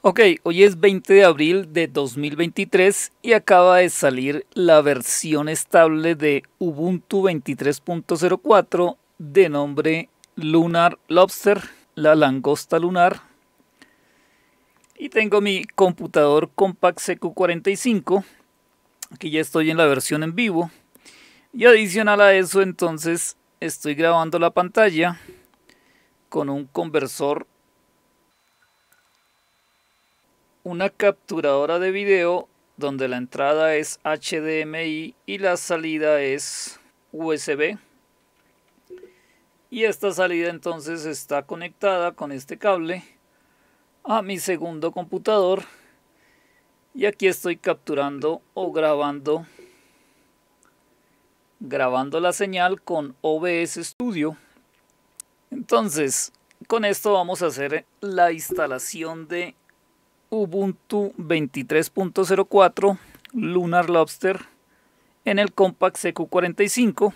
Ok, hoy es 20 de abril de 2023 y acaba de salir la versión estable de Ubuntu 23.04 de nombre Lunar Lobster, la langosta lunar. Y tengo mi computador Compact CQ45, aquí ya estoy en la versión en vivo. Y adicional a eso entonces estoy grabando la pantalla con un conversor una capturadora de video donde la entrada es HDMI y la salida es USB. Y esta salida entonces está conectada con este cable a mi segundo computador. Y aquí estoy capturando o grabando grabando la señal con OBS Studio. Entonces, con esto vamos a hacer la instalación de Ubuntu 23.04 Lunar Lobster en el Compact CQ45